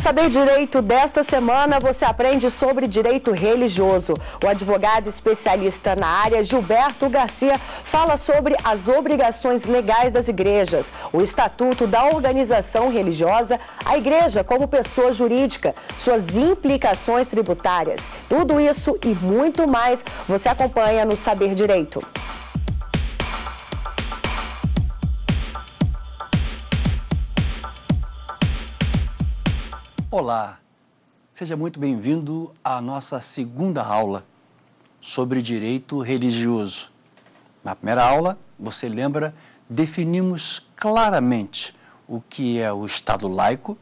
Saber Direito desta semana você aprende sobre direito religioso. O advogado especialista na área, Gilberto Garcia, fala sobre as obrigações legais das igrejas, o estatuto da organização religiosa, a igreja como pessoa jurídica, suas implicações tributárias. Tudo isso e muito mais você acompanha no Saber Direito. Olá, seja muito bem-vindo à nossa segunda aula sobre direito religioso. Na primeira aula, você lembra, definimos claramente o que é o Estado laico,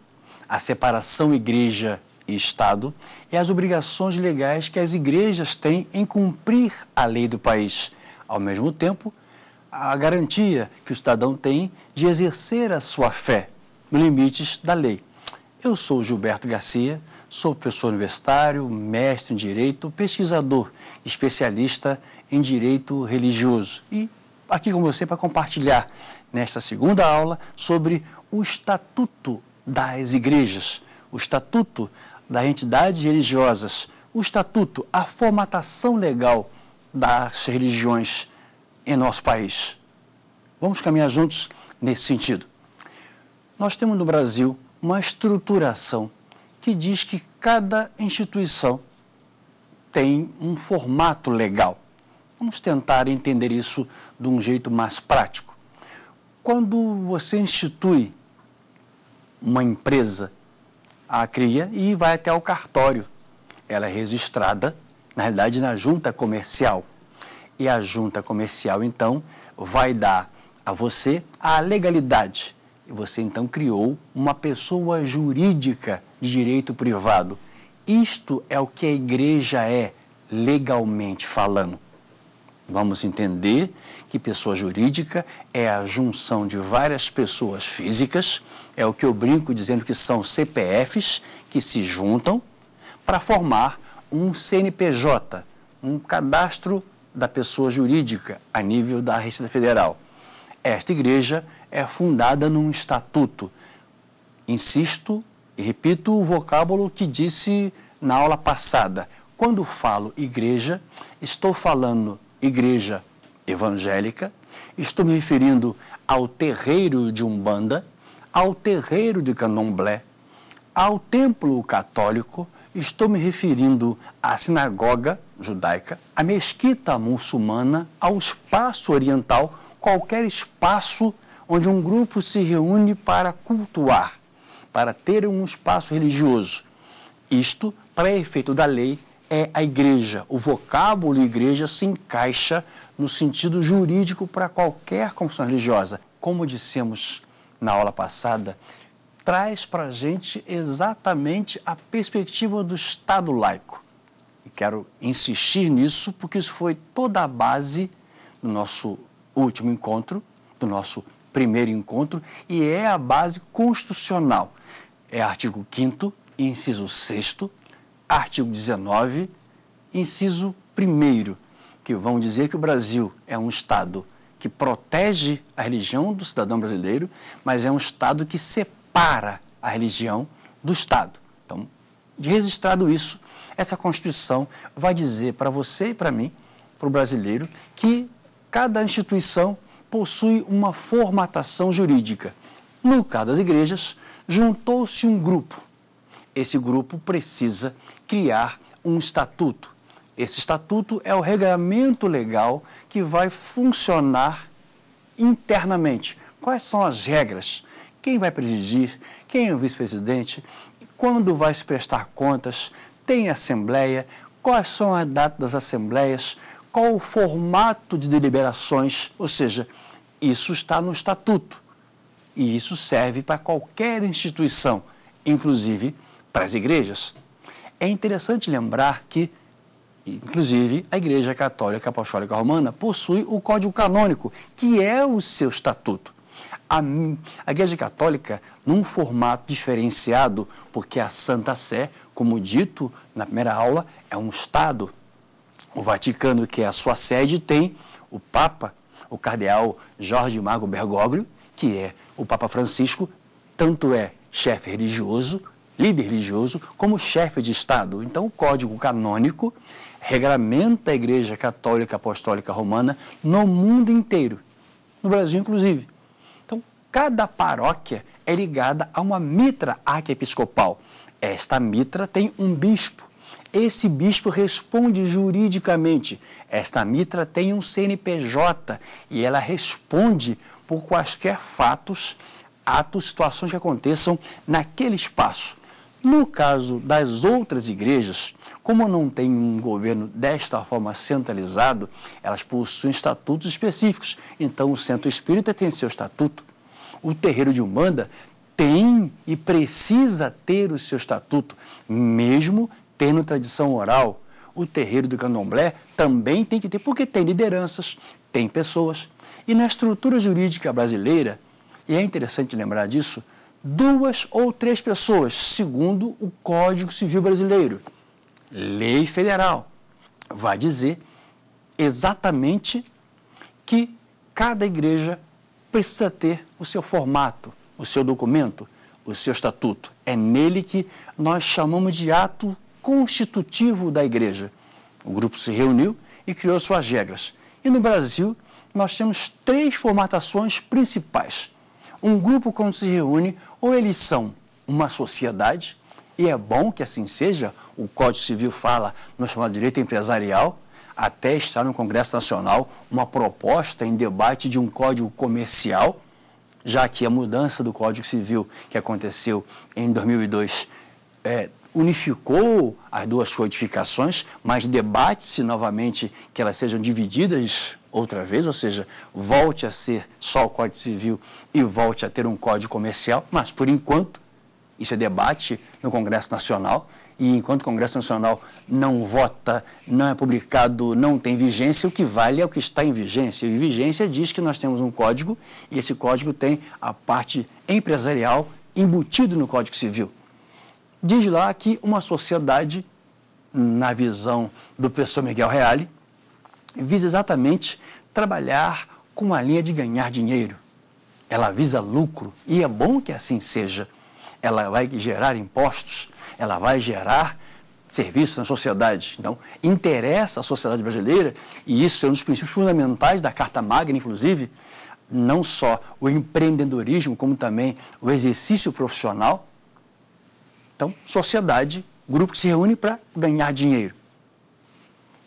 a separação igreja e Estado e as obrigações legais que as igrejas têm em cumprir a lei do país. Ao mesmo tempo, a garantia que o cidadão tem de exercer a sua fé nos limites da lei. Eu sou Gilberto Garcia, sou professor universitário, mestre em Direito, pesquisador, especialista em Direito Religioso. E aqui com você para compartilhar, nesta segunda aula, sobre o Estatuto das Igrejas, o Estatuto das Entidades Religiosas, o Estatuto, a formatação legal das religiões em nosso país. Vamos caminhar juntos nesse sentido. Nós temos no Brasil uma estruturação que diz que cada instituição tem um formato legal. Vamos tentar entender isso de um jeito mais prático. Quando você institui uma empresa, a cria e vai até o cartório. Ela é registrada, na realidade, na junta comercial. E a junta comercial, então, vai dar a você a legalidade você então criou uma pessoa jurídica de direito privado. Isto é o que a igreja é, legalmente falando. Vamos entender que pessoa jurídica é a junção de várias pessoas físicas, é o que eu brinco dizendo que são CPFs que se juntam para formar um CNPJ, um cadastro da pessoa jurídica a nível da Receita Federal. Esta igreja é fundada num estatuto. Insisto e repito o vocábulo que disse na aula passada. Quando falo igreja, estou falando igreja evangélica, estou me referindo ao terreiro de Umbanda, ao terreiro de Candomblé, ao templo católico, estou me referindo à sinagoga judaica, à mesquita muçulmana, ao espaço oriental, qualquer espaço onde um grupo se reúne para cultuar, para ter um espaço religioso. Isto, para efeito da lei, é a igreja. O vocábulo igreja se encaixa no sentido jurídico para qualquer confissão religiosa. Como dissemos na aula passada, traz para a gente exatamente a perspectiva do Estado laico. E quero insistir nisso porque isso foi toda a base do nosso último encontro, do nosso primeiro encontro e é a base constitucional. É artigo 5 inciso 6 artigo 19, inciso 1 que vão dizer que o Brasil é um Estado que protege a religião do cidadão brasileiro, mas é um Estado que separa a religião do Estado. Então, registrado isso, essa Constituição vai dizer para você e para mim, para o brasileiro, que cada instituição possui uma formatação jurídica. No caso das igrejas, juntou-se um grupo. Esse grupo precisa criar um estatuto. Esse estatuto é o regulamento legal que vai funcionar internamente. Quais são as regras? Quem vai presidir? Quem é o vice-presidente? Quando vai se prestar contas? Tem assembleia? Quais são as datas das assembleias? Qual o formato de deliberações? Ou seja, isso está no estatuto. E isso serve para qualquer instituição, inclusive para as igrejas. É interessante lembrar que, inclusive, a Igreja Católica Apostólica Romana possui o Código Canônico, que é o seu estatuto. A, a, Igreja Católica, num formato diferenciado, porque a Santa Sé, como dito na primeira aula, é um Estado. O Vaticano, que é a sua sede, tem o Papa, o cardeal Jorge Mago Bergoglio, que é o Papa Francisco, tanto é chefe religioso, líder religioso, como chefe de Estado. Então, o Código Canônico regramenta a Igreja Católica Apostólica Romana no mundo inteiro, no Brasil, inclusive. Então, cada paróquia é ligada a uma mitra arquiepiscopal. Esta mitra tem um bispo esse bispo responde juridicamente. Esta mitra tem um CNPJ e ela responde por quaisquer fatos, atos, situações que aconteçam naquele espaço. No caso das outras igrejas, como não tem um governo desta forma centralizado, elas possuem estatutos específicos. Então, o centro espírita tem seu estatuto, o terreiro de Umbanda tem e precisa ter o seu estatuto, mesmo tendo tradição oral, o terreiro do candomblé também tem que ter, porque tem lideranças, tem pessoas. E na estrutura jurídica brasileira, e é interessante lembrar disso, duas ou três pessoas, segundo o Código Civil Brasileiro, lei federal, vai dizer exatamente que cada igreja precisa ter o seu formato, o seu documento, o seu estatuto. É nele que nós chamamos de ato constitutivo da Igreja. O grupo se reuniu e criou suas regras. E no Brasil, nós temos três formatações principais. Um grupo, quando se reúne, ou eles são uma sociedade, e é bom que assim seja, o Código Civil fala no chamado direito empresarial, até estar no Congresso Nacional uma proposta em debate de um código comercial, já que a mudança do Código Civil que aconteceu em 2002 é, unificou as duas codificações, mas debate-se novamente que elas sejam divididas outra vez, ou seja, volte a ser só o Código Civil e volte a ter um Código Comercial, mas por enquanto isso é debate no Congresso Nacional e enquanto o Congresso Nacional não vota, não é publicado, não tem vigência, o que vale é o que está em vigência. E vigência diz que nós temos um código e esse código tem a parte empresarial embutido no Código Civil diz lá que uma sociedade, na visão do professor Miguel Reale, visa exatamente trabalhar com a linha de ganhar dinheiro. Ela visa lucro e é bom que assim seja. Ela vai gerar impostos, ela vai gerar serviços na sociedade. Então, interessa a sociedade brasileira, e isso é um dos princípios fundamentais da Carta Magna, inclusive, não só o empreendedorismo, como também o exercício profissional, então, sociedade, grupo que se reúne para ganhar dinheiro.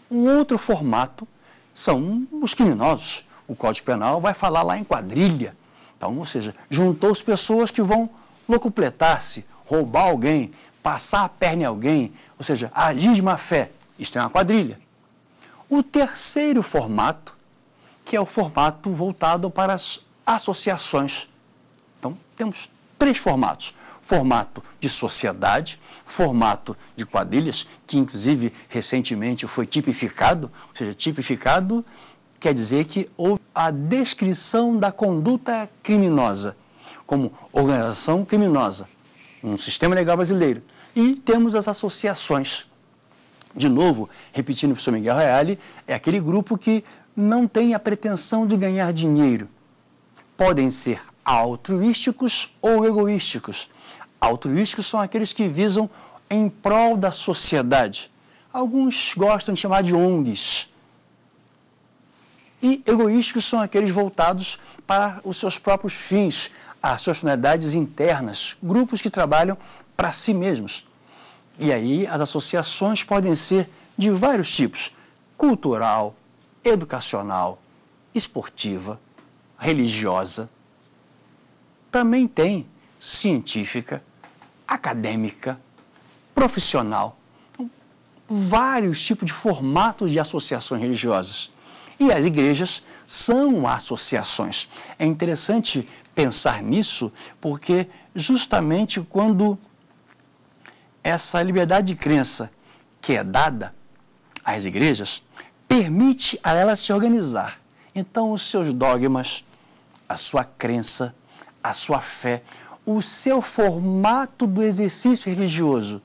Um outro formato são os criminosos. O Código Penal vai falar lá em quadrilha. Então, ou seja, juntou as pessoas que vão locupletar-se, roubar alguém, passar a perna em alguém, ou seja, agir de má fé. Isto é uma quadrilha. O terceiro formato, que é o formato voltado para as associações. Então, temos três formatos: formato de sociedade, formato de quadrilhas, que inclusive recentemente foi tipificado, ou seja, tipificado quer dizer que houve a descrição da conduta criminosa como organização criminosa, um sistema legal brasileiro. E temos as associações. De novo, repetindo o professor Miguel Reale, é aquele grupo que não tem a pretensão de ganhar dinheiro. Podem ser altruísticos ou egoísticos. Altruísticos são aqueles que visam em prol da sociedade. Alguns gostam de chamar de ONGs. E egoísticos são aqueles voltados para os seus próprios fins, as suas finalidades internas, grupos que trabalham para si mesmos. E aí as associações podem ser de vários tipos: cultural, educacional, esportiva, religiosa também tem científica, acadêmica, profissional. Então, vários tipos de formatos de associações religiosas. E as igrejas são associações. É interessante pensar nisso, porque justamente quando essa liberdade de crença que é dada às igrejas permite a elas se organizar. Então, os seus dogmas, a sua crença, a sua fé, o seu formato do exercício religioso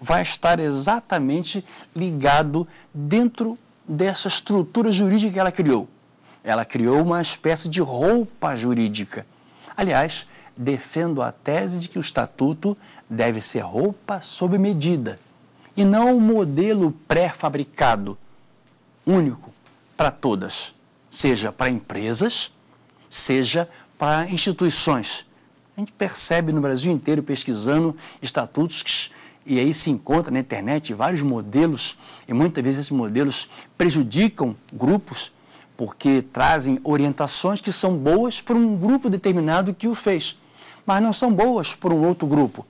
vai estar exatamente ligado dentro dessa estrutura jurídica que ela criou. Ela criou uma espécie de roupa jurídica. Aliás, defendo a tese de que o estatuto deve ser roupa sob medida e não um modelo pré-fabricado, único para todas, seja para empresas, seja para instituições. A gente percebe no Brasil inteiro, pesquisando estatutos e aí se encontra na internet vários modelos, e muitas vezes esses modelos prejudicam grupos porque trazem orientações que são boas para um grupo determinado que o fez, mas não são boas para um outro grupo.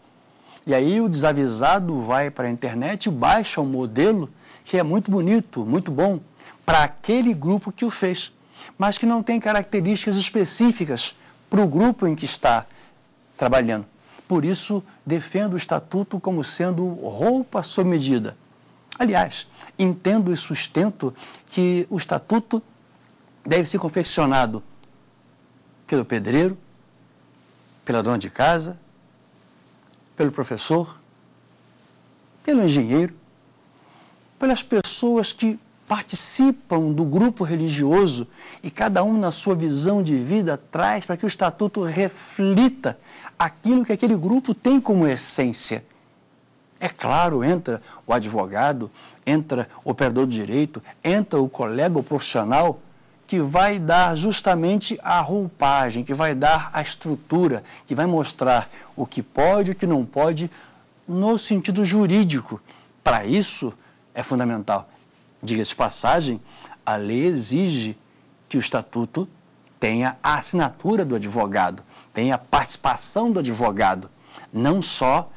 E aí o desavisado vai para a internet e baixa um modelo que é muito bonito, muito bom, para aquele grupo que o fez mas que não tem características específicas para o grupo em que está trabalhando. Por isso, defendo o estatuto como sendo roupa sob medida. Aliás, entendo e sustento que o estatuto deve ser confeccionado pelo pedreiro, pela dona de casa, pelo professor, pelo engenheiro, pelas pessoas que participam do grupo religioso e cada um na sua visão de vida traz para que o estatuto reflita aquilo que aquele grupo tem como essência. É claro, entra o advogado, entra o operador de direito, entra o colega, o profissional, que vai dar justamente a roupagem, que vai dar a estrutura, que vai mostrar o que pode e o que não pode no sentido jurídico. Para isso, é fundamental Diga-se de passagem, a lei exige que o estatuto tenha a assinatura do advogado, tenha a participação do advogado, não só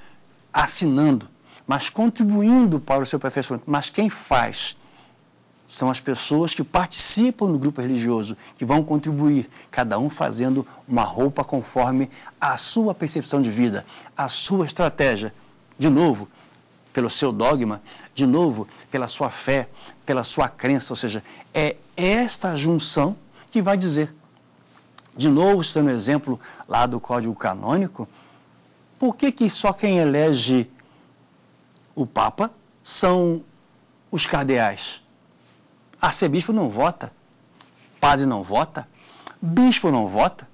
assinando, mas contribuindo para o seu aperfeiçoamento. Mas quem faz? São as pessoas que participam do grupo religioso, que vão contribuir, cada um fazendo uma roupa conforme a sua percepção de vida, a sua estratégia. De novo, pelo seu dogma, de novo, pela sua fé, pela sua crença, ou seja, é esta junção que vai dizer. De novo, estando no exemplo lá do Código Canônico, por que, que só quem elege o Papa são os cardeais? Arcebispo não vota, padre não vota, bispo não vota,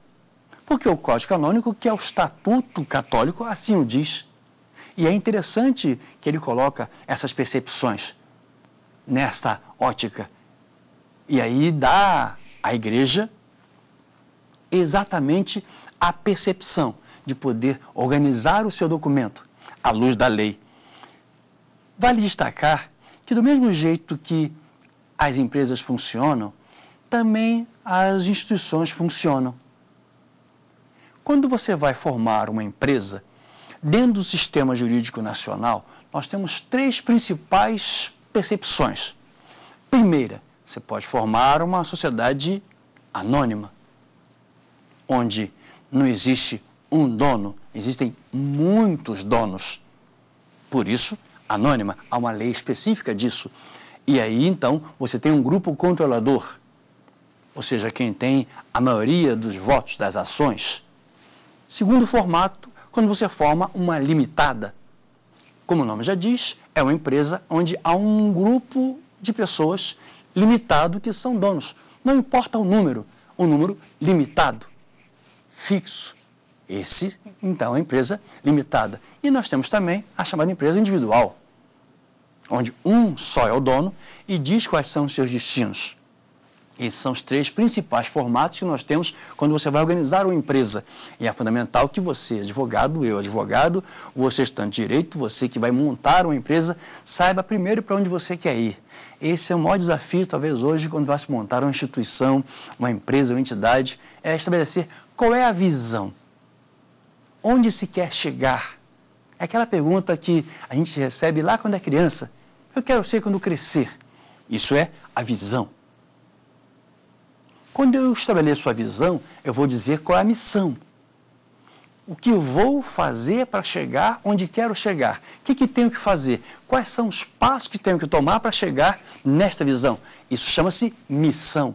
porque o Código Canônico, que é o Estatuto Católico, assim o diz. E é interessante que ele coloca essas percepções nesta ótica. E aí dá à igreja exatamente a percepção de poder organizar o seu documento à luz da lei. Vale destacar que, do mesmo jeito que as empresas funcionam, também as instituições funcionam. Quando você vai formar uma empresa, dentro do sistema jurídico nacional, nós temos três principais percepções. Primeira, você pode formar uma sociedade anônima, onde não existe um dono, existem muitos donos. Por isso, anônima, há uma lei específica disso. E aí, então, você tem um grupo controlador, ou seja, quem tem a maioria dos votos das ações. Segundo formato, quando você forma uma limitada. Como o nome já diz, é uma empresa onde há um grupo de pessoas limitado que são donos. Não importa o número, um número limitado, fixo. Esse, então, é a empresa limitada. E nós temos também a chamada empresa individual, onde um só é o dono e diz quais são os seus destinos. Esses são os três principais formatos que nós temos quando você vai organizar uma empresa. E é fundamental que você, advogado, eu, advogado, você estudante de direito, você que vai montar uma empresa, saiba primeiro para onde você quer ir. Esse é o maior desafio, talvez hoje, quando vai se montar uma instituição, uma empresa, uma entidade, é estabelecer qual é a visão, onde se quer chegar. É aquela pergunta que a gente recebe lá quando é criança. Eu quero ser quando crescer. Isso é a visão. Quando eu estabeleço a visão, eu vou dizer qual é a missão. O que vou fazer para chegar onde quero chegar? O que, que tenho que fazer? Quais são os passos que tenho que tomar para chegar nesta visão? Isso chama-se missão.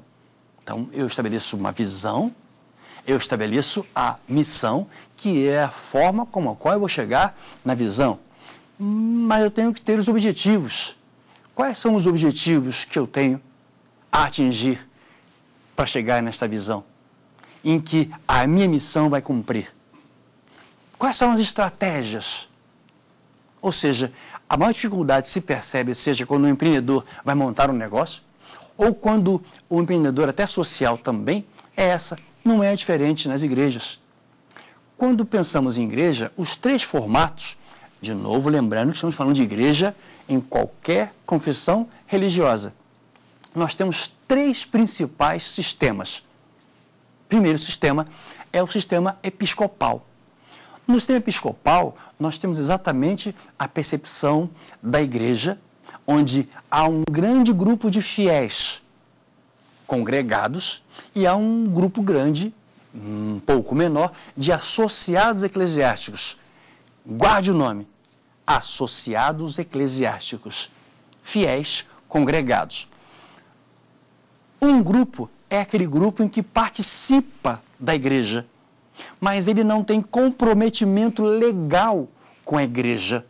Então, eu estabeleço uma visão, eu estabeleço a missão, que é a forma com a qual eu vou chegar na visão. Mas eu tenho que ter os objetivos. Quais são os objetivos que eu tenho a atingir? para chegar nessa visão em que a minha missão vai cumprir. Quais são as estratégias? Ou seja, a maior dificuldade se percebe, seja quando um empreendedor vai montar um negócio, ou quando o um empreendedor, até social também, é essa. Não é diferente nas igrejas. Quando pensamos em igreja, os três formatos, de novo lembrando que estamos falando de igreja em qualquer confissão religiosa nós temos três principais sistemas. primeiro sistema é o sistema episcopal. No sistema episcopal, nós temos exatamente a percepção da igreja, onde há um grande grupo de fiéis congregados e há um grupo grande, um pouco menor, de associados eclesiásticos. Guarde o nome: associados eclesiásticos, fiéis congregados. Um grupo é aquele grupo em que participa da igreja, mas ele não tem comprometimento legal com a igreja.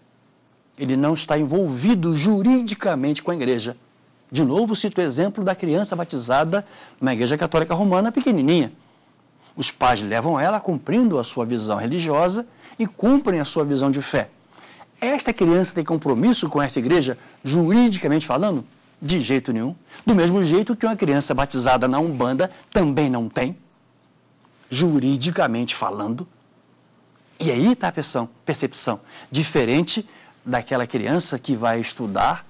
Ele não está envolvido juridicamente com a igreja. De novo, cito o exemplo da criança batizada na Igreja Católica Romana, pequenininha. Os pais levam ela cumprindo a sua visão religiosa e cumprem a sua visão de fé. Esta criança tem compromisso com essa igreja, juridicamente falando? De jeito nenhum. Do mesmo jeito que uma criança batizada na Umbanda também não tem, juridicamente falando. E aí está a percepção, percepção, diferente daquela criança que vai estudar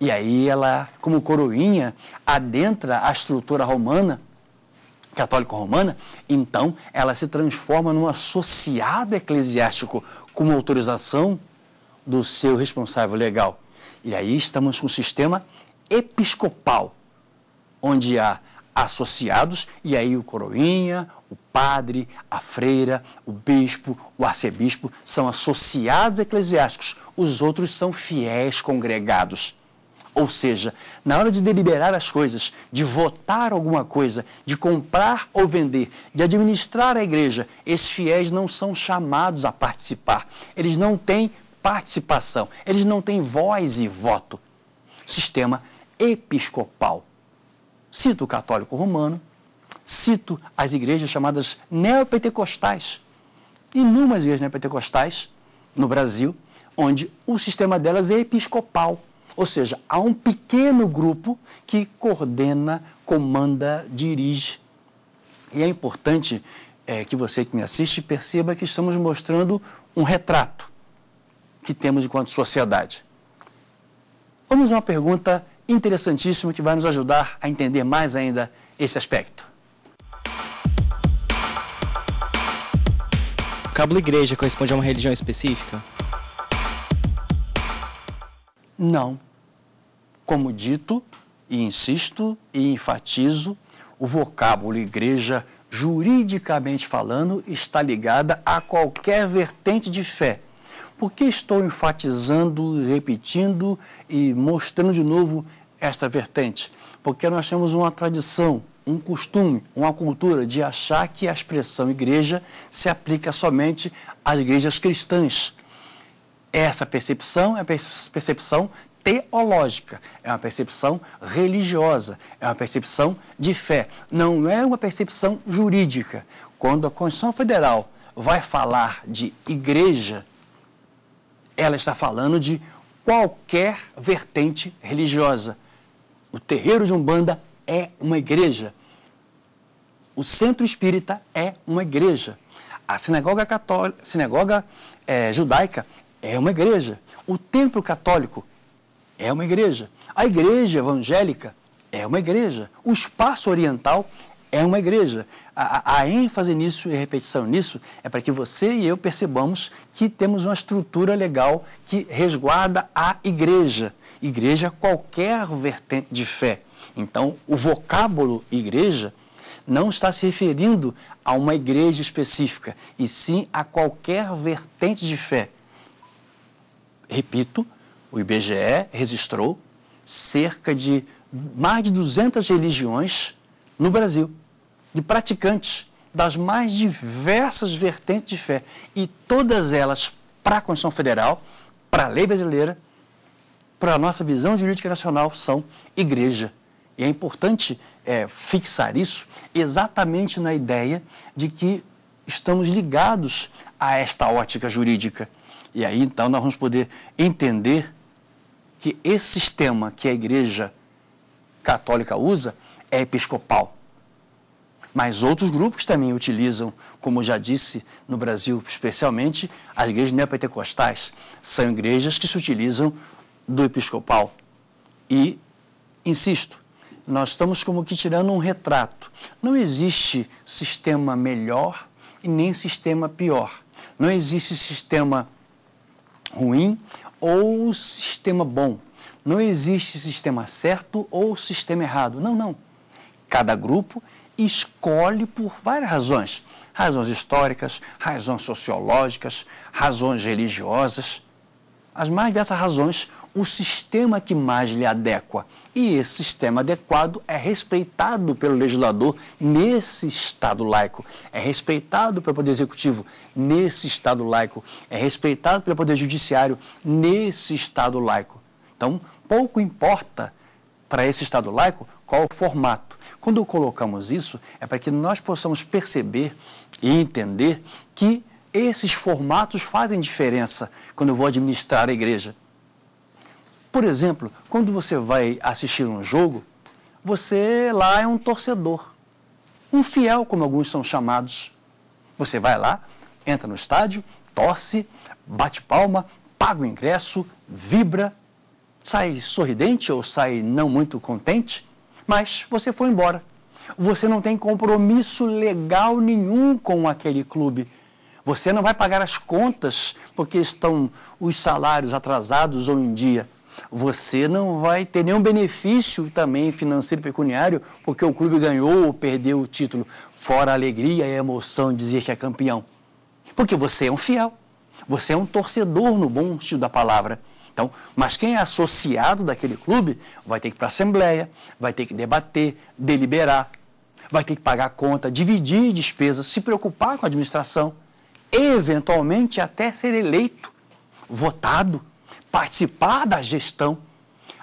e aí ela, como coroinha, adentra a estrutura romana, católico-romana, então ela se transforma num associado eclesiástico com autorização do seu responsável legal. E aí estamos com um sistema episcopal, onde há associados, e aí o coroinha, o padre, a freira, o bispo, o arcebispo são associados eclesiásticos, os outros são fiéis congregados. Ou seja, na hora de deliberar as coisas, de votar alguma coisa, de comprar ou vender, de administrar a igreja, esses fiéis não são chamados a participar. Eles não têm participação, eles não têm voz e voto. Sistema episcopal. Cito o católico romano, cito as igrejas chamadas neopentecostais. Inúmeras igrejas neopentecostais no Brasil, onde o sistema delas é episcopal. Ou seja, há um pequeno grupo que coordena, comanda, dirige. E é importante é, que você que me assiste perceba que estamos mostrando um retrato que temos enquanto sociedade. Vamos a uma pergunta interessantíssimo que vai nos ajudar a entender mais ainda esse aspecto. O igreja corresponde a uma religião específica? Não. Como dito, e insisto e enfatizo, o vocábulo igreja, juridicamente falando, está ligada a qualquer vertente de fé, por que estou enfatizando, repetindo e mostrando de novo esta vertente? Porque nós temos uma tradição, um costume, uma cultura de achar que a expressão igreja se aplica somente às igrejas cristãs. Essa percepção é percepção teológica, é uma percepção religiosa, é uma percepção de fé, não é uma percepção jurídica. Quando a Constituição Federal vai falar de igreja, ela está falando de qualquer vertente religiosa. O terreiro de Umbanda é uma igreja. O centro espírita é uma igreja. A sinagoga, católica, sinagoga é, judaica é uma igreja. O templo católico é uma igreja. A igreja evangélica é uma igreja. O espaço oriental é uma igreja a, a ênfase nisso e repetição nisso é para que você e eu percebamos que temos uma estrutura legal que resguarda a igreja. Igreja, qualquer vertente de fé. Então, o vocábulo igreja não está se referindo a uma igreja específica, e sim a qualquer vertente de fé. Repito, o IBGE registrou cerca de mais de 200 religiões no Brasil de praticantes das mais diversas vertentes de fé, e todas elas para a Constituição Federal, para a lei brasileira, para a nossa visão jurídica nacional, são igreja. E é importante é, fixar isso exatamente na ideia de que estamos ligados a esta ótica jurídica. E aí então nós vamos poder entender que esse sistema que a Igreja Católica usa é episcopal. Mas outros grupos também utilizam, como já disse, no Brasil, especialmente, as igrejas neopentecostais. São igrejas que se utilizam do episcopal. E, insisto, nós estamos como que tirando um retrato. Não existe sistema melhor e nem sistema pior. Não existe sistema ruim ou sistema bom. Não existe sistema certo ou sistema errado. Não, não. Cada grupo escolhe por várias razões: razões históricas, razões sociológicas, razões religiosas. As mais dessas razões, o sistema que mais lhe adequa. E esse sistema adequado é respeitado pelo legislador nesse Estado laico, é respeitado pelo Poder Executivo nesse Estado laico, é respeitado pelo Poder Judiciário nesse Estado laico. Então, pouco importa para esse Estado laico qual o formato quando colocamos isso, é para que nós possamos perceber e entender que esses formatos fazem diferença quando eu vou administrar a igreja. Por exemplo, quando você vai assistir um jogo, você lá é um torcedor, um fiel, como alguns são chamados. Você vai lá, entra no estádio, torce, bate palma, paga o ingresso, vibra, sai sorridente ou sai não muito contente, mas você foi embora. Você não tem compromisso legal nenhum com aquele clube. Você não vai pagar as contas porque estão os salários atrasados ou em dia. Você não vai ter nenhum benefício também financeiro pecuniário porque o clube ganhou ou perdeu o título, fora a alegria e a emoção de dizer que é campeão. Porque você é um fiel, você é um torcedor no bom sentido da palavra. Então, mas quem é associado daquele clube vai ter que ir para a Assembleia, vai ter que debater, deliberar, vai ter que pagar conta, dividir despesas, se preocupar com a administração, eventualmente até ser eleito, votado, participar da gestão.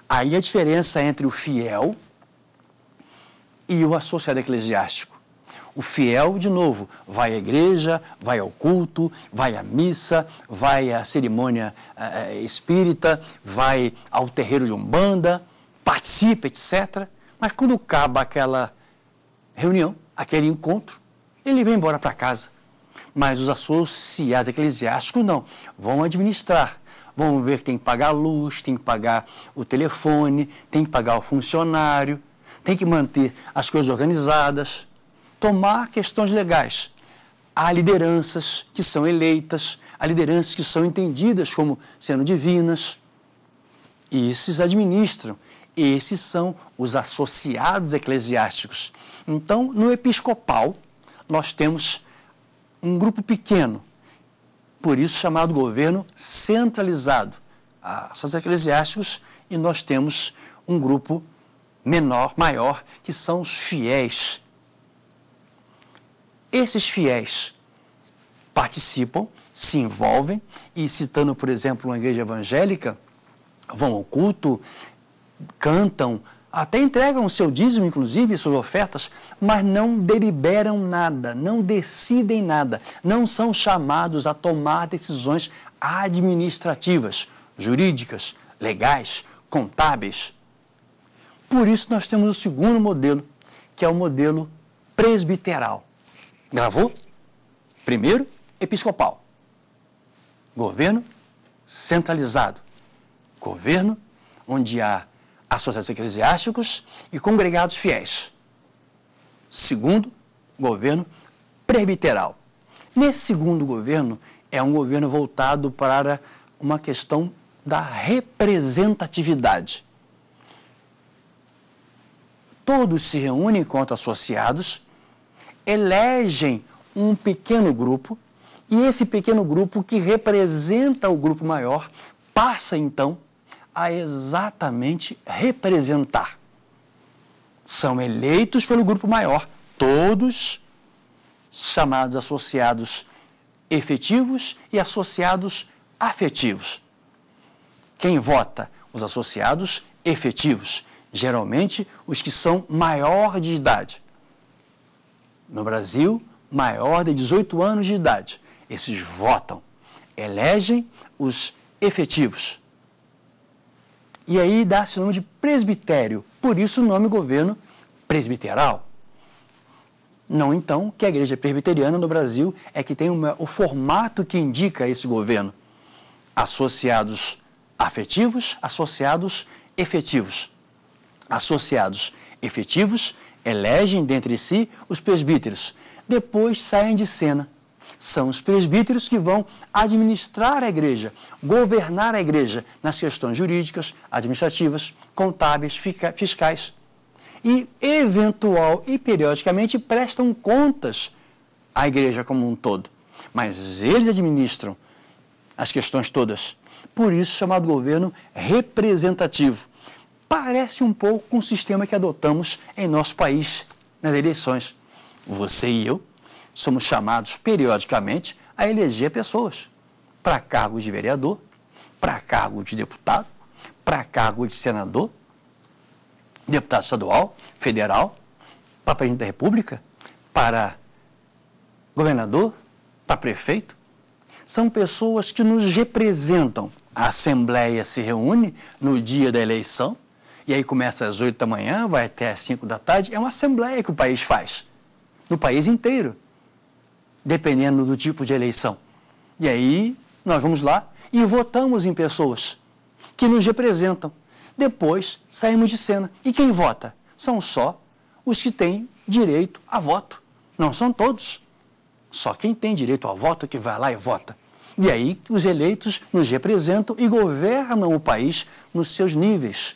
Aí a diferença entre o fiel e o associado eclesiástico. O fiel, de novo, vai à igreja, vai ao culto, vai à missa, vai à cerimônia eh, eh, espírita, vai ao terreiro de umbanda, participa, etc. Mas quando acaba aquela reunião, aquele encontro, ele vem embora para casa. Mas os associados eclesiásticos não, vão administrar vão ver que tem que pagar a luz, tem que pagar o telefone, tem que pagar o funcionário, tem que manter as coisas organizadas tomar questões legais. Há lideranças que são eleitas, há lideranças que são entendidas como sendo divinas. E esses administram, esses são os associados eclesiásticos. Então, no episcopal, nós temos um grupo pequeno, por isso chamado governo centralizado, associados eclesiásticos, e nós temos um grupo menor, maior, que são os fiéis, esses fiéis participam, se envolvem e, citando, por exemplo, uma igreja evangélica, vão ao culto, cantam, até entregam o seu dízimo, inclusive, suas ofertas, mas não deliberam nada, não decidem nada, não são chamados a tomar decisões administrativas, jurídicas, legais, contábeis. Por isso, nós temos o segundo modelo, que é o modelo presbiteral. Gravou? Primeiro, episcopal. Governo centralizado. Governo onde há associações eclesiásticos e congregados fiéis. Segundo, governo presbiteral. Nesse segundo governo, é um governo voltado para uma questão da representatividade. Todos se reúnem enquanto associados elegem um pequeno grupo e esse pequeno grupo que representa o grupo maior passa então a exatamente representar. São eleitos pelo grupo maior, todos chamados associados efetivos e associados afetivos. Quem vota? Os associados efetivos, geralmente os que são maior de idade no Brasil, maior de 18 anos de idade. Esses votam, elegem os efetivos. E aí dá-se o nome de presbitério, por isso o nome governo presbiteral. Não então que a igreja presbiteriana no Brasil é que tem uma, o formato que indica esse governo. Associados afetivos, associados efetivos. Associados efetivos Elegem dentre si os presbíteros, depois saem de cena. São os presbíteros que vão administrar a igreja, governar a igreja nas questões jurídicas, administrativas, contábeis, fiscais. E, eventual e periodicamente, prestam contas à igreja como um todo. Mas eles administram as questões todas. Por isso, chamado governo representativo parece um pouco com o sistema que adotamos em nosso país nas eleições. Você e eu somos chamados periodicamente a eleger pessoas para cargo de vereador, para cargo de deputado, para cargo de senador, deputado estadual, federal, para presidente da República, para governador, para prefeito. São pessoas que nos representam. A Assembleia se reúne no dia da eleição e aí começa às 8 da manhã, vai até às 5 da tarde. É uma assembleia que o país faz, no país inteiro, dependendo do tipo de eleição. E aí nós vamos lá e votamos em pessoas que nos representam. Depois saímos de cena. E quem vota? São só os que têm direito a voto. Não são todos. Só quem tem direito a voto que vai lá e vota. E aí os eleitos nos representam e governam o país nos seus níveis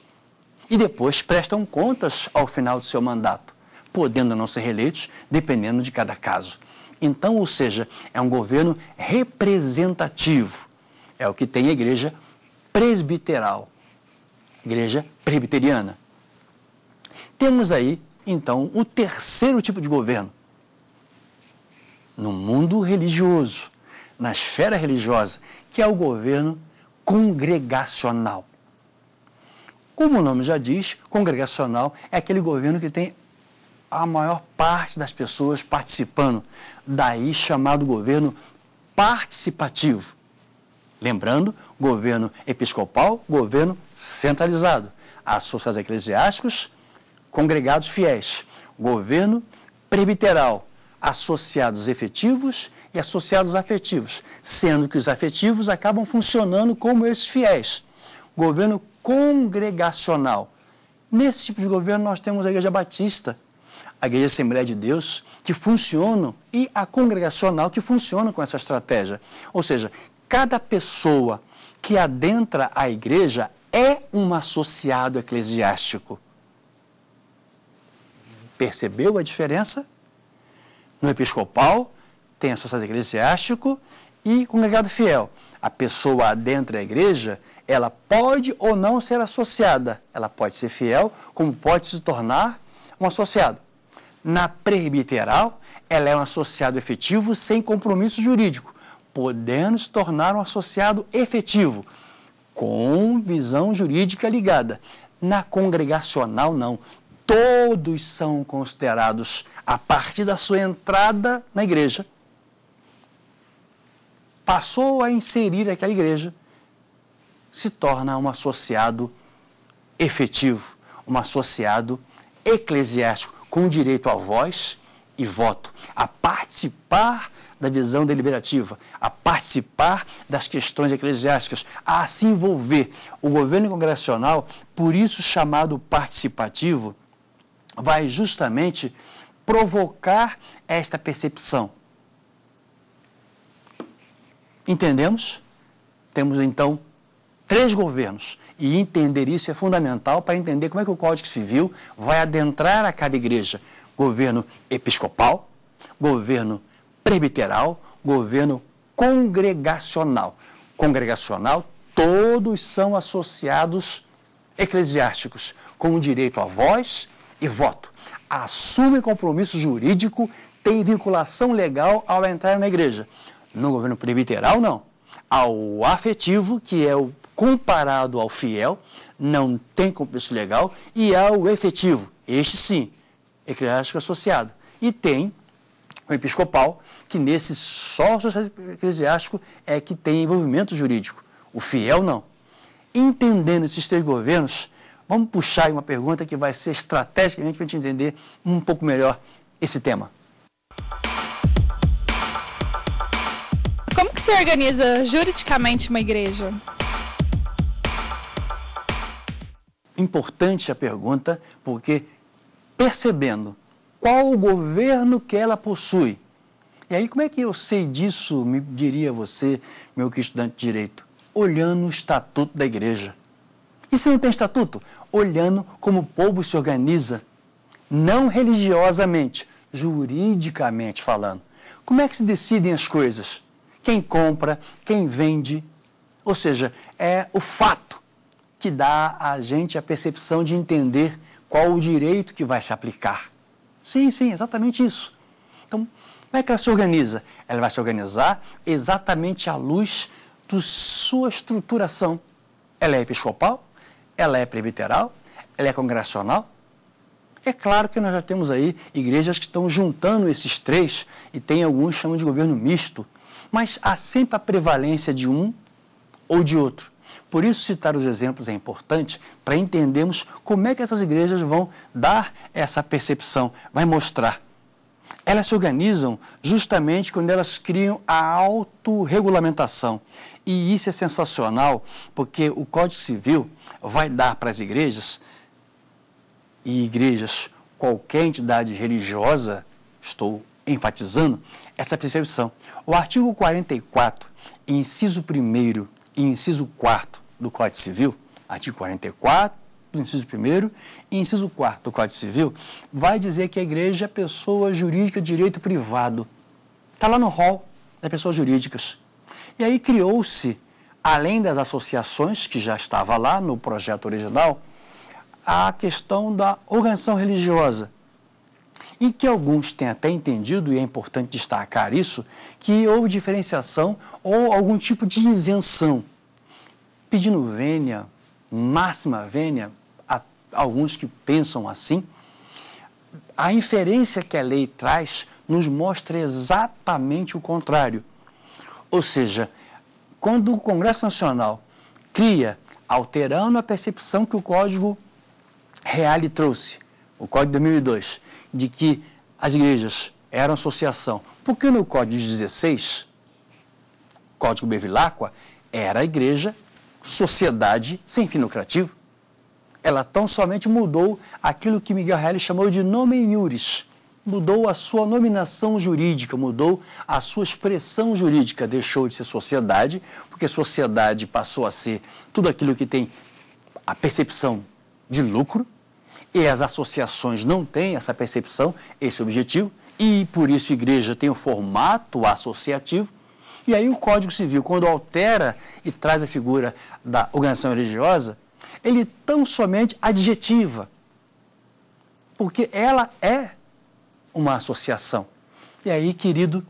e depois prestam contas ao final do seu mandato, podendo não ser reeleitos, dependendo de cada caso. Então, ou seja, é um governo representativo. É o que tem a igreja presbiteral, igreja presbiteriana. Temos aí, então, o terceiro tipo de governo. No mundo religioso, na esfera religiosa, que é o governo congregacional. Como o nome já diz, congregacional é aquele governo que tem a maior parte das pessoas participando, daí chamado governo participativo. Lembrando, governo episcopal, governo centralizado, associados eclesiásticos, congregados fiéis, governo prebiteral, associados efetivos e associados afetivos, sendo que os afetivos acabam funcionando como esses fiéis. Governo congregacional. Nesse tipo de governo, nós temos a Igreja Batista, a Igreja Assembleia de Deus, que funcionam, e a congregacional, que funcionam com essa estratégia. Ou seja, cada pessoa que adentra a igreja é um associado eclesiástico. Percebeu a diferença? No episcopal, tem associado eclesiástico e congregado fiel. A pessoa adentra a igreja ela pode ou não ser associada. Ela pode ser fiel, como pode se tornar um associado. Na prebiteral, ela é um associado efetivo sem compromisso jurídico, podendo se tornar um associado efetivo, com visão jurídica ligada. Na congregacional, não. Todos são considerados, a partir da sua entrada na igreja, passou a inserir aquela igreja se torna um associado efetivo, um associado eclesiástico, com direito à voz e voto, a participar da visão deliberativa, a participar das questões eclesiásticas, a se envolver. O governo congressional, por isso chamado participativo, vai justamente provocar esta percepção. Entendemos? Temos então três governos. E entender isso é fundamental para entender como é que o Código Civil vai adentrar a cada igreja. Governo episcopal, governo presbiteral, governo congregacional. Congregacional, todos são associados eclesiásticos, com direito a voz e voto. Assume compromisso jurídico, tem vinculação legal ao entrar na igreja. No governo presbiteral, não. Ao afetivo, que é o comparado ao fiel, não tem compromisso legal, e ao efetivo, este sim, eclesiástico associado. E tem o episcopal, que nesse sócio eclesiástico é que tem envolvimento jurídico, o fiel não. Entendendo esses três governos, vamos puxar uma pergunta que vai ser estrategicamente para a gente entender um pouco melhor esse tema. Como que se organiza juridicamente uma igreja? importante a pergunta, porque percebendo qual o governo que ela possui. E aí, como é que eu sei disso, me diria você, meu que estudante de direito? Olhando o estatuto da igreja. E se não tem estatuto? Olhando como o povo se organiza, não religiosamente, juridicamente falando. Como é que se decidem as coisas? Quem compra, quem vende? Ou seja, é o fato que dá a gente a percepção de entender qual o direito que vai se aplicar. Sim, sim, exatamente isso. Então, como é que ela se organiza? Ela vai se organizar exatamente à luz da sua estruturação. Ela é episcopal, ela é presbiteral, ela é congressional. É claro que nós já temos aí igrejas que estão juntando esses três e tem alguns que chamam de governo misto, mas há sempre a prevalência de um ou de outro. Por isso, citar os exemplos é importante para entendermos como é que essas igrejas vão dar essa percepção, vai mostrar. Elas se organizam justamente quando elas criam a autorregulamentação. E isso é sensacional, porque o Código Civil vai dar para as igrejas, e igrejas, qualquer entidade religiosa, estou enfatizando, essa percepção. O artigo 44, inciso 1 inciso 4 do Código Civil, artigo 44, inciso 1 e inciso 4 do Código Civil, vai dizer que a igreja é pessoa jurídica de direito privado. Está lá no rol das pessoas jurídicas. E aí criou-se, além das associações, que já estava lá no projeto original, a questão da organização religiosa, e que alguns têm até entendido, e é importante destacar isso, que houve diferenciação ou algum tipo de isenção, pedindo vênia, máxima vênia, a alguns que pensam assim. A inferência que a lei traz nos mostra exatamente o contrário. Ou seja, quando o Congresso Nacional cria, alterando a percepção que o Código Real trouxe, o Código de 2002, de que as igrejas eram associação, por que no Código 16, Código Bevilacqua, era a igreja sociedade sem fim lucrativo? Ela tão somente mudou aquilo que Miguel Reale chamou de nome iuris, mudou a sua nominação jurídica, mudou a sua expressão jurídica, deixou de ser sociedade, porque sociedade passou a ser tudo aquilo que tem a percepção de lucro, e as associações não têm essa percepção, esse objetivo, e por isso a igreja tem o formato associativo. E aí o Código Civil, quando altera e traz a figura da organização religiosa, ele tão somente adjetiva, porque ela é uma associação. E aí, querido,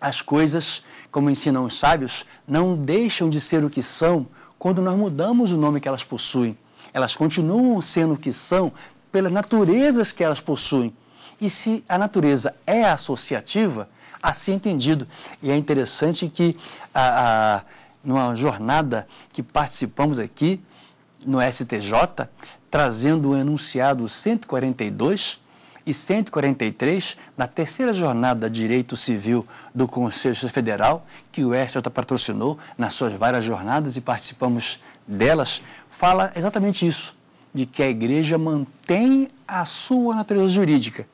as coisas, como ensinam os sábios, não deixam de ser o que são quando nós mudamos o nome que elas possuem. Elas continuam sendo o que são pelas naturezas que elas possuem. E se a natureza é associativa, assim é entendido. E é interessante que a, a, numa jornada que participamos aqui no STJ, trazendo o enunciado 142 e 143 na terceira jornada de Direito Civil do Conselho Federal, que o STJ patrocinou nas suas várias jornadas e participamos delas fala exatamente isso, de que a igreja mantém a sua natureza jurídica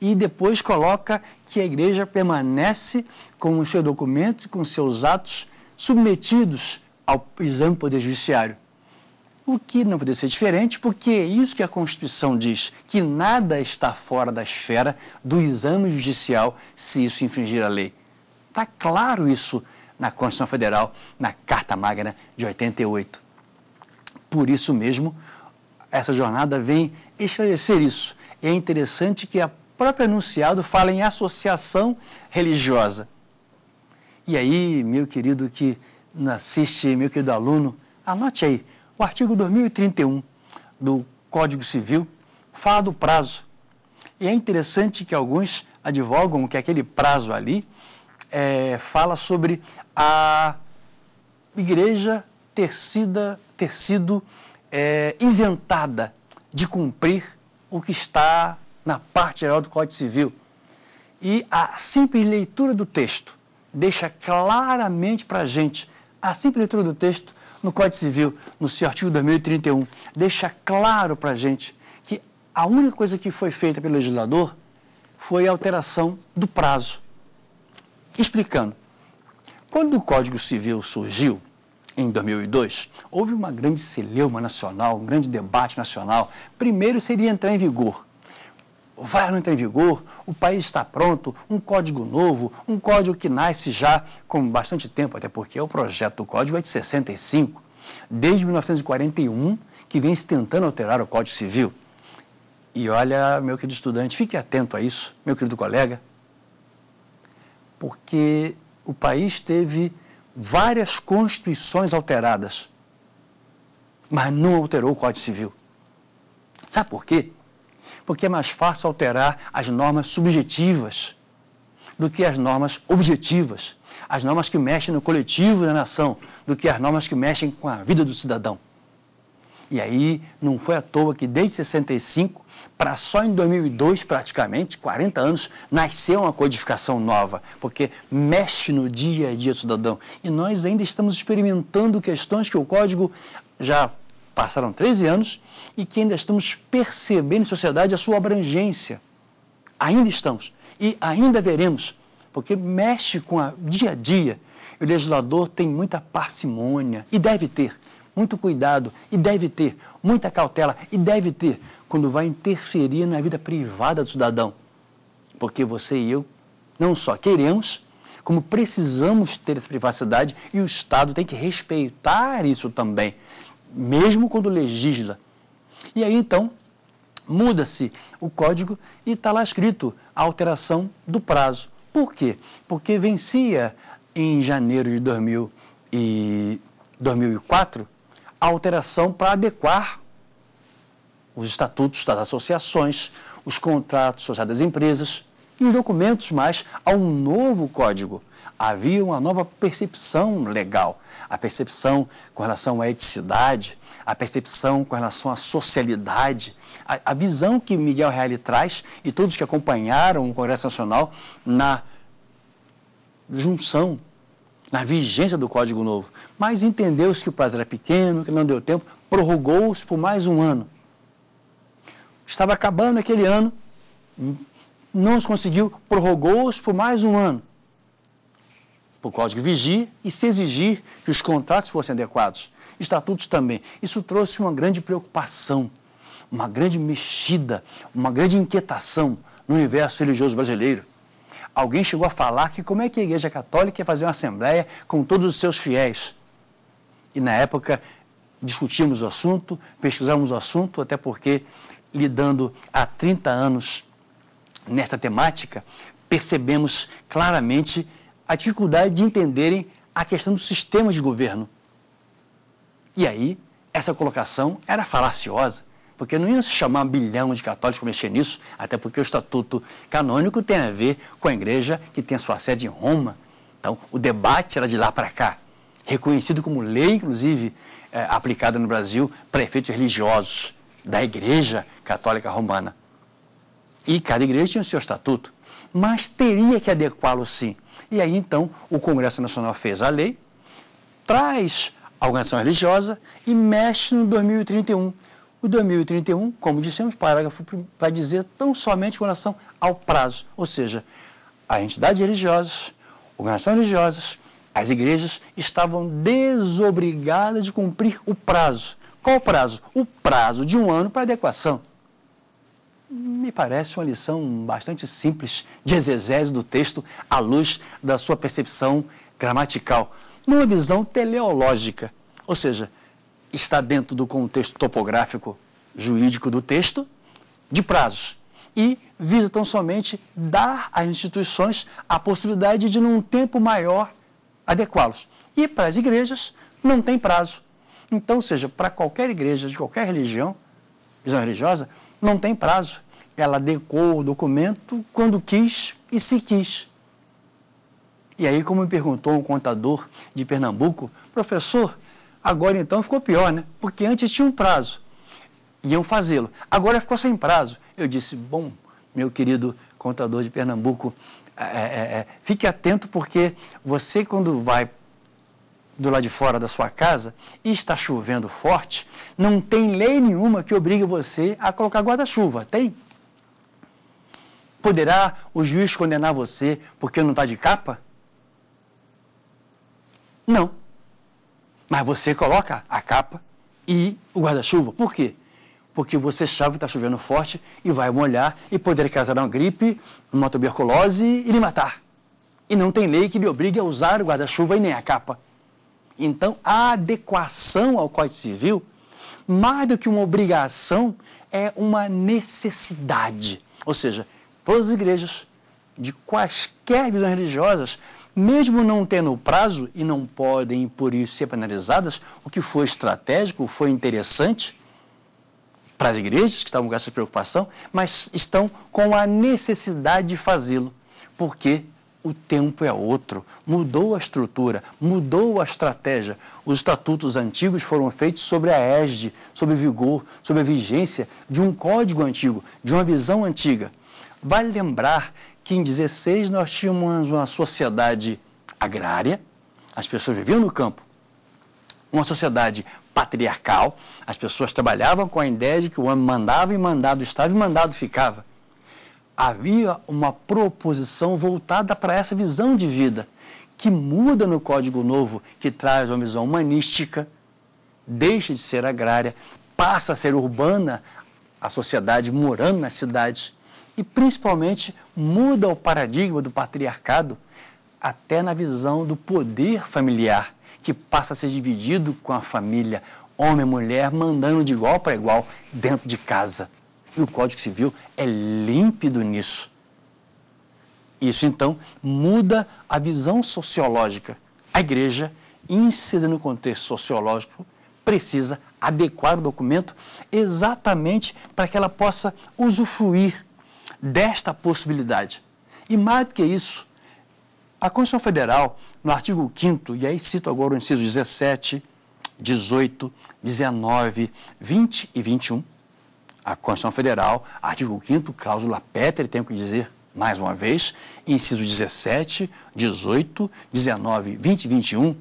e depois coloca que a igreja permanece com os seus documentos, com seus atos submetidos ao exame do Poder Judiciário. O que não poderia ser diferente, porque é isso que a Constituição diz, que nada está fora da esfera do exame judicial se isso infringir a lei. Está claro isso na Constituição Federal, na Carta Magna de 88. Por isso mesmo, essa jornada vem esclarecer isso. é interessante que a própria enunciado fala em associação religiosa. E aí, meu querido que assiste, meu querido aluno, anote aí, o artigo 2031 do Código Civil fala do prazo. E é interessante que alguns advogam que aquele prazo ali é, fala sobre a igreja ter, sido, ter sido é, isentada de cumprir o que está na parte geral do Código Civil. E a simples leitura do texto deixa claramente para a gente, a simples leitura do texto no Código Civil, no seu artigo 2031, deixa claro para a gente que a única coisa que foi feita pelo legislador foi a alteração do prazo Explicando, quando o Código Civil surgiu, em 2002, houve uma grande celeuma nacional, um grande debate nacional. Primeiro seria entrar em vigor. Vai ou não entrar em vigor? O país está pronto? Um código novo? Um código que nasce já com bastante tempo, até porque o projeto do código é de 65, desde 1941, que vem se tentando alterar o Código Civil. E olha, meu querido estudante, fique atento a isso, meu querido colega, porque o país teve várias constituições alteradas, mas não alterou o Código Civil. Sabe por quê? Porque é mais fácil alterar as normas subjetivas do que as normas objetivas, as normas que mexem no coletivo da nação, do que as normas que mexem com a vida do cidadão. E aí não foi à toa que desde 65 para só em 2002, praticamente, 40 anos, nasceu uma codificação nova, porque mexe no dia a dia do cidadão. E nós ainda estamos experimentando questões que o código já passaram 13 anos e que ainda estamos percebendo em sociedade a sua abrangência. Ainda estamos e ainda veremos, porque mexe com o dia a dia. O legislador tem muita parcimônia e deve ter muito cuidado e deve ter, muita cautela e deve ter, quando vai interferir na vida privada do cidadão. Porque você e eu não só queremos, como precisamos ter essa privacidade e o Estado tem que respeitar isso também, mesmo quando legisla. E aí então muda-se o código e está lá escrito a alteração do prazo. Por quê? Porque vencia em janeiro de 2000 e 2004 a alteração para adequar os estatutos das associações, os contratos sociais das empresas e os documentos mais a um novo código. Havia uma nova percepção legal, a percepção com relação à eticidade, a percepção com relação à socialidade, a, a visão que Miguel Reale traz e todos que acompanharam o Congresso Nacional na junção na vigência do Código Novo, mas entendeu-se que o prazo era pequeno, que não deu tempo, prorrogou-se por mais um ano. Estava acabando aquele ano, não se conseguiu, prorrogou-se por mais um ano. Por Código vigir e se exigir que os contratos fossem adequados. Estatutos também. Isso trouxe uma grande preocupação, uma grande mexida, uma grande inquietação no universo religioso brasileiro. Alguém chegou a falar que como é que a Igreja Católica ia fazer uma assembleia com todos os seus fiéis. E na época discutimos o assunto, pesquisamos o assunto, até porque lidando há 30 anos nesta temática, percebemos claramente a dificuldade de entenderem a questão do sistema de governo. E aí, essa colocação era falaciosa porque não ia se chamar bilhão de católicos para mexer nisso, até porque o estatuto canônico tem a ver com a igreja que tem a sua sede em Roma. Então, o debate era de lá para cá, reconhecido como lei, inclusive, é, aplicada no Brasil para efeitos religiosos da Igreja Católica Romana. E cada igreja tinha o seu estatuto, mas teria que adequá-lo sim. E aí, então, o Congresso Nacional fez a lei, traz a organização religiosa e mexe no 2031 o 2031, como dissemos, parágrafo vai dizer tão somente com relação ao prazo, ou seja, as entidades religiosas, organizações religiosas, as igrejas estavam desobrigadas de cumprir o prazo. Qual o prazo? O prazo de um ano para adequação. Me parece uma lição bastante simples de exegese do texto à luz da sua percepção gramatical, numa visão teleológica, ou seja, está dentro do contexto topográfico jurídico do texto, de prazos. E visa tão somente dar às instituições a possibilidade de, num tempo maior, adequá-los. E para as igrejas, não tem prazo. Então, seja, para qualquer igreja, de qualquer religião, visão religiosa, não tem prazo. Ela adequou o documento quando quis e se quis. E aí, como me perguntou um contador de Pernambuco, professor, Agora então ficou pior, né? Porque antes tinha um prazo, iam fazê-lo. Agora ficou sem prazo. Eu disse, bom, meu querido contador de Pernambuco, é é, é, é, fique atento porque você quando vai do lado de fora da sua casa e está chovendo forte, não tem lei nenhuma que obrigue você a colocar guarda-chuva, tem? Poderá o juiz condenar você porque não está de capa? Não. Mas você coloca a capa e o guarda-chuva. Por quê? Porque você sabe que está chovendo forte e vai molhar e poder causar uma gripe, uma tuberculose e lhe matar. E não tem lei que lhe obrigue a usar o guarda-chuva e nem a capa. Então, a adequação ao Código Civil, mais do que uma obrigação, é uma necessidade. Ou seja, todas as igrejas, de quaisquer visões religiosas, mesmo não tendo prazo e não podem, por isso, ser penalizadas, o que foi estratégico, foi interessante para as igrejas que estavam com essa preocupação, mas estão com a necessidade de fazê-lo, porque o tempo é outro, mudou a estrutura, mudou a estratégia. Os estatutos antigos foram feitos sobre a égide, sobre vigor, sobre a vigência de um código antigo, de uma visão antiga. Vale lembrar que em 16 nós tínhamos uma sociedade agrária, as pessoas viviam no campo, uma sociedade patriarcal, as pessoas trabalhavam com a ideia de que o homem mandava e mandado estava e mandado ficava. Havia uma proposição voltada para essa visão de vida, que muda no Código Novo, que traz uma visão humanística, deixa de ser agrária, passa a ser urbana, a sociedade morando nas cidades e principalmente muda o paradigma do patriarcado até na visão do poder familiar, que passa a ser dividido com a família, homem e mulher, mandando de igual para igual dentro de casa. E o Código Civil é límpido nisso. Isso então muda a visão sociológica. A igreja, inserida no contexto sociológico, precisa adequar o documento exatamente para que ela possa usufruir desta possibilidade. E mais do que isso, a Constituição Federal, no artigo 5 e aí cito agora o inciso 17, 18, 19, 20 e 21, a Constituição Federal, artigo 5 cláusula pétrea, tenho que dizer mais uma vez, inciso 17, 18, 19, 20 e 21,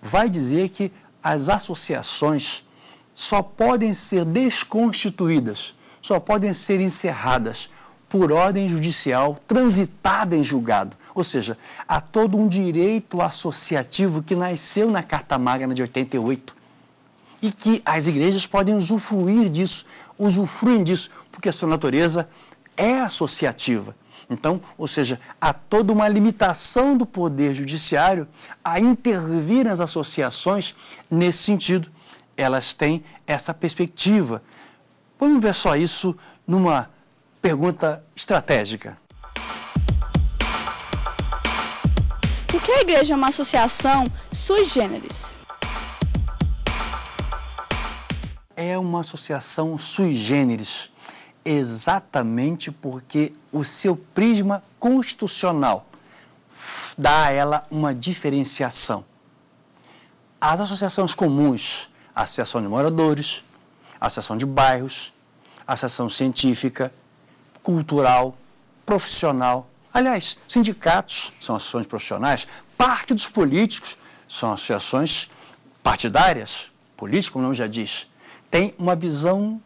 vai dizer que as associações só podem ser desconstituídas, só podem ser encerradas por ordem judicial transitada em julgado. Ou seja, há todo um direito associativo que nasceu na Carta Magna de 88 e que as igrejas podem usufruir disso, usufruem disso, porque a sua natureza é associativa. Então, ou seja, há toda uma limitação do poder judiciário a intervir nas associações nesse sentido. Elas têm essa perspectiva. Vamos ver só isso numa pergunta estratégica. Por que a igreja é uma associação sui generis? É uma associação sui generis, exatamente porque o seu prisma constitucional dá a ela uma diferenciação. As associações comuns, associação de moradores, associação de bairros, associação científica, cultural, profissional. Aliás, sindicatos são associações profissionais, partidos políticos são associações partidárias, político, como o nome já diz. Tem uma visão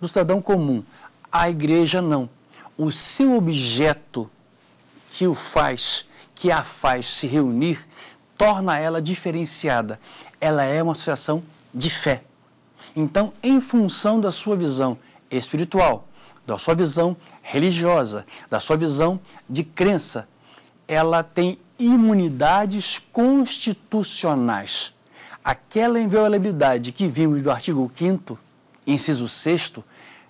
do cidadão comum. A igreja não. O seu objeto que o faz, que a faz se reunir, torna ela diferenciada. Ela é uma associação de fé. Então, em função da sua visão espiritual, da sua visão religiosa, da sua visão de crença, ela tem imunidades constitucionais. Aquela inviolabilidade que vimos do artigo 5, inciso 6,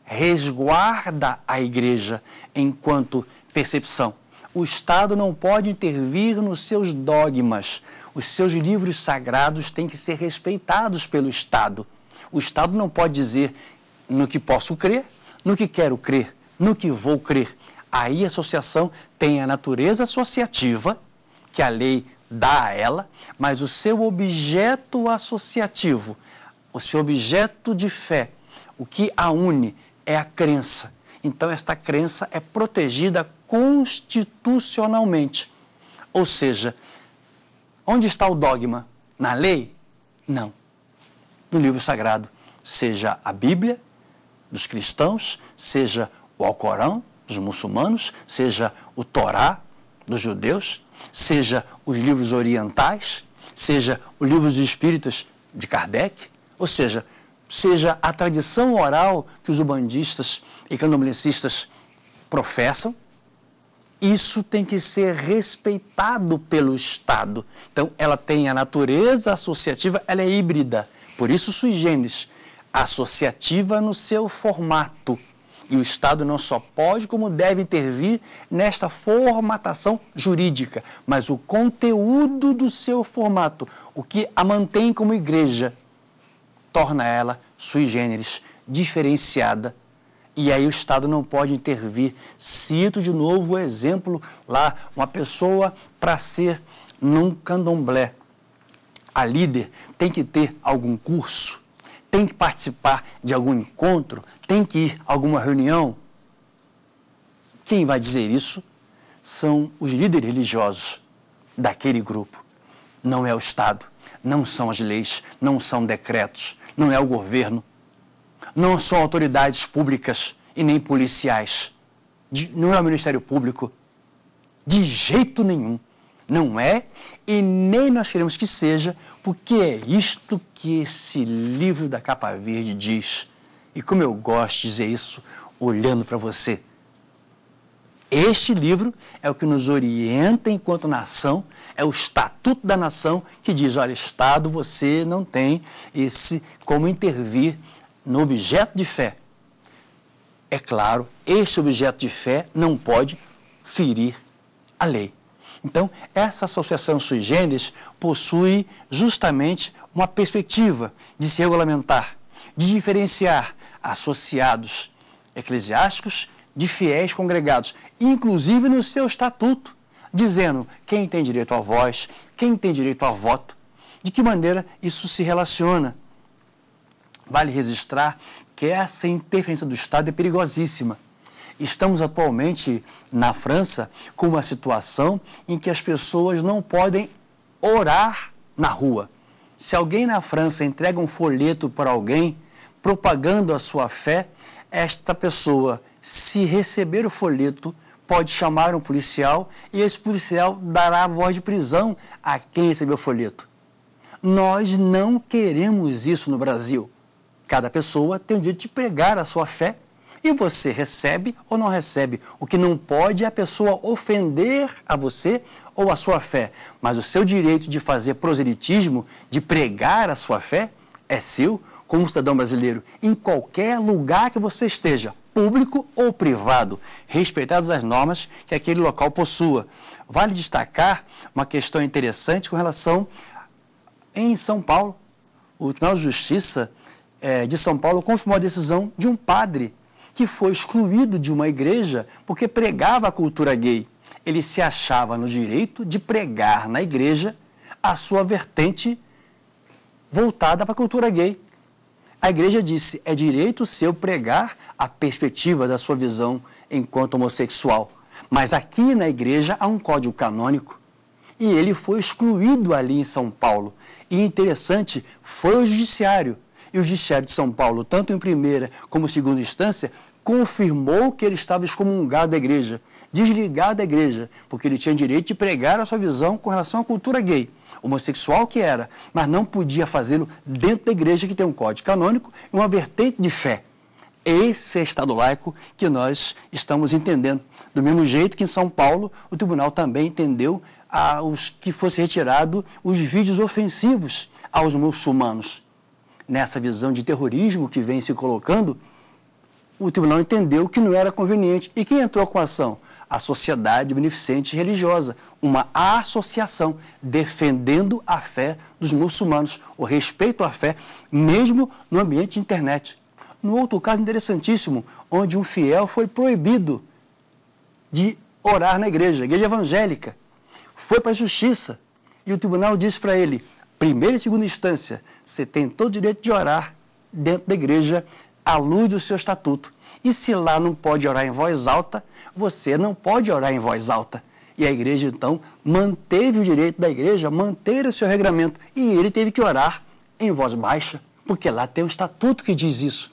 resguarda a igreja enquanto percepção. O Estado não pode intervir nos seus dogmas. Os seus livros sagrados têm que ser respeitados pelo Estado. O Estado não pode dizer no que posso crer no que quero crer, no que vou crer. Aí a associação tem a natureza associativa, que a lei dá a ela, mas o seu objeto associativo, o seu objeto de fé, o que a une é a crença. Então, esta crença é protegida constitucionalmente. Ou seja, onde está o dogma? Na lei? Não. No livro sagrado, seja a Bíblia, dos cristãos, seja o Alcorão dos muçulmanos, seja o Torá dos judeus, seja os livros orientais, seja o livro dos espíritos de Kardec, ou seja, seja a tradição oral que os ubandistas e candomblecistas professam, isso tem que ser respeitado pelo Estado. Então, ela tem a natureza associativa, ela é híbrida. Por isso, sui generis associativa no seu formato. E o Estado não só pode, como deve intervir nesta formatação jurídica, mas o conteúdo do seu formato, o que a mantém como igreja, torna ela sui generis, diferenciada. E aí o Estado não pode intervir. Cito de novo o exemplo lá, uma pessoa para ser num candomblé. A líder tem que ter algum curso, tem que participar de algum encontro, tem que ir a alguma reunião. Quem vai dizer isso são os líderes religiosos daquele grupo. Não é o Estado, não são as leis, não são decretos, não é o governo, não são autoridades públicas e nem policiais, não é o Ministério Público. De jeito nenhum. Não é e nem nós queremos que seja, porque é isto que esse livro da capa verde diz. E como eu gosto de dizer isso olhando para você. Este livro é o que nos orienta enquanto nação, é o estatuto da nação que diz: olha, Estado, você não tem esse como intervir no objeto de fé. É claro, este objeto de fé não pode ferir a lei. Então, essa associação sui generis possui justamente uma perspectiva de se regulamentar, de diferenciar associados eclesiásticos de fiéis congregados, inclusive no seu estatuto, dizendo quem tem direito à voz, quem tem direito ao voto, de que maneira isso se relaciona. Vale registrar que essa interferência do Estado é perigosíssima Estamos atualmente na França com uma situação em que as pessoas não podem orar na rua. Se alguém na França entrega um folheto para alguém propagando a sua fé, esta pessoa, se receber o folheto, pode chamar um policial e esse policial dará a voz de prisão a quem recebeu o folheto. Nós não queremos isso no Brasil. Cada pessoa tem o direito de pregar a sua fé e você recebe ou não recebe. O que não pode é a pessoa ofender a você ou a sua fé, mas o seu direito de fazer proselitismo, de pregar a sua fé, é seu como cidadão brasileiro, em qualquer lugar que você esteja, público ou privado, respeitadas as normas que aquele local possua. Vale destacar uma questão interessante com relação em São Paulo. O Tribunal de Justiça eh, de São Paulo confirmou a decisão de um padre que foi excluído de uma igreja porque pregava a cultura gay. Ele se achava no direito de pregar na igreja a sua vertente voltada para a cultura gay. A igreja disse: é direito seu pregar a perspectiva da sua visão enquanto homossexual. Mas aqui na igreja há um código canônico. E ele foi excluído ali em São Paulo. E interessante, foi o judiciário e o Judiciário de São Paulo, tanto em primeira como segunda instância, confirmou que ele estava excomungado da igreja, desligado da igreja, porque ele tinha direito de pregar a sua visão com relação à cultura gay, homossexual que era, mas não podia fazê-lo dentro da igreja que tem um código canônico e uma vertente de fé. Esse é o Estado laico que nós estamos entendendo. Do mesmo jeito que em São Paulo, o tribunal também entendeu os que fosse retirado os vídeos ofensivos aos muçulmanos nessa visão de terrorismo que vem se colocando, o tribunal entendeu que não era conveniente. E quem entrou com a ação? A Sociedade Beneficente Religiosa, uma associação defendendo a fé dos muçulmanos, o respeito à fé, mesmo no ambiente de internet. No outro caso interessantíssimo, onde um fiel foi proibido de orar na igreja, igreja evangélica, foi para a justiça e o tribunal disse para ele: primeira e segunda instância, você tem todo o direito de orar dentro da igreja à luz do seu estatuto. E se lá não pode orar em voz alta, você não pode orar em voz alta. E a igreja, então, manteve o direito da igreja manter o seu regramento. E ele teve que orar em voz baixa, porque lá tem um estatuto que diz isso.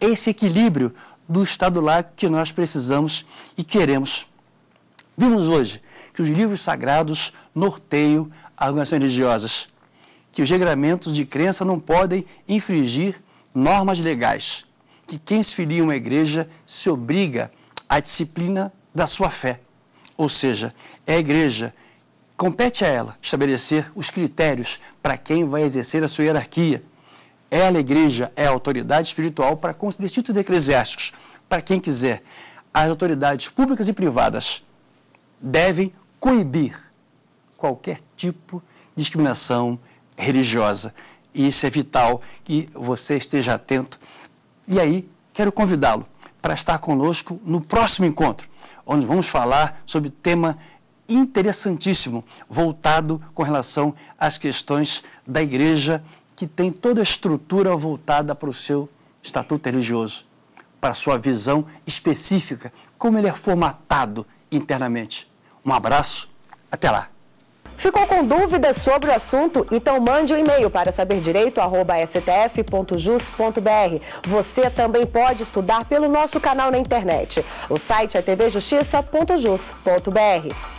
Esse equilíbrio do Estado lá que nós precisamos e queremos. Vimos hoje que os livros sagrados norteiam as organizações religiosas que os regramentos de crença não podem infringir normas legais, que quem se filia a uma igreja se obriga à disciplina da sua fé. Ou seja, é a igreja, compete a ela estabelecer os critérios para quem vai exercer a sua hierarquia. Ela, a igreja, é a autoridade espiritual para com os de eclesiásticos, para quem quiser. As autoridades públicas e privadas devem coibir qualquer tipo de discriminação religiosa. E isso é vital que você esteja atento. E aí, quero convidá-lo para estar conosco no próximo encontro, onde vamos falar sobre tema interessantíssimo voltado com relação às questões da igreja que tem toda a estrutura voltada para o seu estatuto religioso, para a sua visão específica, como ele é formatado internamente. Um abraço, até lá! Ficou com dúvidas sobre o assunto? Então mande um e-mail para saberdireito@stf.jus.br. Você também pode estudar pelo nosso canal na internet. O site é tvjustiça.jus.br.